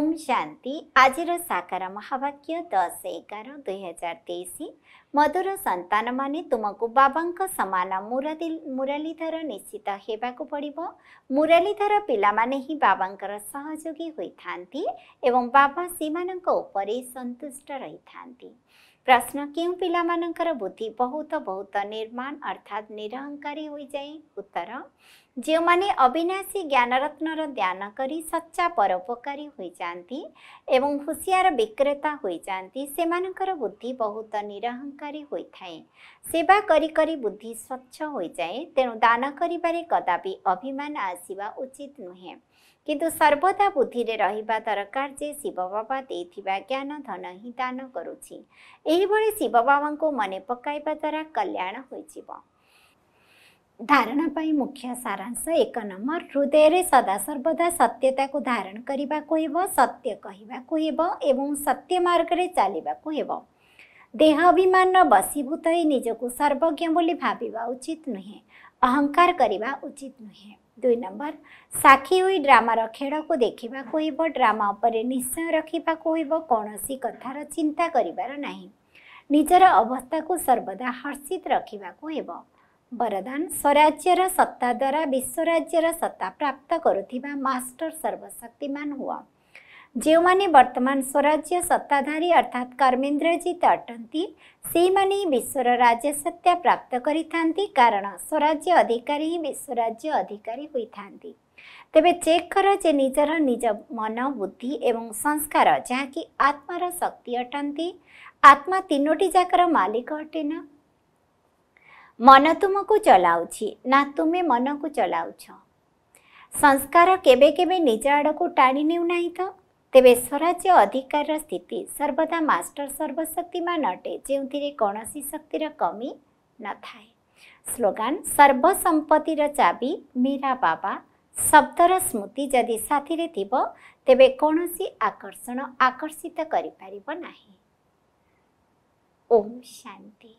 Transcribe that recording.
ओम शांति आज साकार महावाक्य दस एगार दुई हजार मधुर सन्तान माने तुमको बाबाको समान मुरलीधर निश्चित हेबाको पडिब मुरलीधर पिलामाने हि बाबाको सहयोगी हुन्थे एवं बाबा सीमानको उपरे रही रहिथान्ति प्रश्न क्यों पिलामानंकर बुद्धि बहुत बहुत निर्माण अर्थात निरहंकारी हो जाए उत्तर जो मैंने अविनाशी ज्ञानरत्नर ध्यान करी सच्चा परोपकारी हो जाए ହୋଇଯାଆନ୍ତି ଏବଂ ହୁସିଆର ବିକ୍ରେତା ହୋଇଯାଆନ୍ତି ସେମାନଙ୍କର ବୁଦ୍ଧି ବହୁତ ନିରହଙ୍କାରୀ ହୋଇଥାଏ ସେବା କରି କରି ବୁଦ୍ଧି ସ୍ୱଚ୍ଛ ହୋଇଯାଏ ତେଣୁ ଦାନ କରିବାରେ କଦାପି ଅଭିମାନ ଆସିବା ଉଚିତ ନୁହେଁ କିନ୍ତୁ ସର୍ବଦା ବୁଦ୍ଧିରେ ରହିବା ଦରକାର ଯେ ଶିବ ବାବା ଦେଇଥିବା ଜ୍ଞାନ ଧନ ହିଁ ଦାନ କରୁଛି ଏହିଭଳି ଶିବ ବାବାଙ୍କୁ ମନେ ପକାଇବା ଦ୍ୱାରା କଲ୍ୟାଣ ହୋଇଯିବ धारणा मुख्य सारांश एक नम्बर रे सदा सर्वदा सत्यताको को हो सत्य एवं सत्य मर्गर चलि देह अभिमान बसीभूती निजको सर्वज्ञ उचित नहे अहंकार अहङ्कारको उचित नहे दुई नम्बर साक्षी हु ड्रामार खेडको देखेको कुरा निश्चय रकि कनसि कथार चिन्ता निजरा अवस्था को सर्वदा हर्षित रकि वरदान स्वराज्य सत्ताद्वारा विश्वराज्य र सत्ता प्राप्त गरुवा मास्टर सर्वशक्तिमा हुने वर्तमान स्वराज्य सत्ताधारी अर्थात् कर्मेन्द्रजित अटा सही पनि विश्व र राज्य प्राप्त गरिराज्य अधिकारि हिँ विश्वराज्य अधिकारी हुँदै तब चेकर चाहिँ निजर निज मन बुद्धि संस्कार जहाँक आत्मार शक्ति अटेन्ति आत्मा तिनोटि जाकर मालिक अटेन ମନ ତୁମକୁ ଚଲାଉଛି ନା ତୁମେ ମନକୁ ଚଲାଉଛ ସଂସ୍କାର କେବେ କେବେ ନିଜ ଆଡ଼କୁ ଟାଣି ନେଉ ନାହିଁ ତ ତେବେ ସ୍ୱରାଜ୍ୟ ଅଧିକାରର ସ୍ଥିତି ସର୍ବଦା ମାଷ୍ଟର ସର୍ବଶକ୍ତିମାନ ଅଟେ ଯେଉଁଥିରେ କୌଣସି ଶକ୍ତିର କମି ନଥାଏ ସ୍ଲୋଗାନ ସର୍ବସମ୍ପତ୍ତିର ଚାବି ମୀରା ବାବା ଶବ୍ଦର ସ୍ମୃତି ଯଦି ସାଥିରେ ଥିବ ତେବେ କୌଣସି ଆକର୍ଷଣ ଆକର୍ଷିତ କରିପାରିବ ନାହିଁ ଓମ୍ ଶାନ୍ତି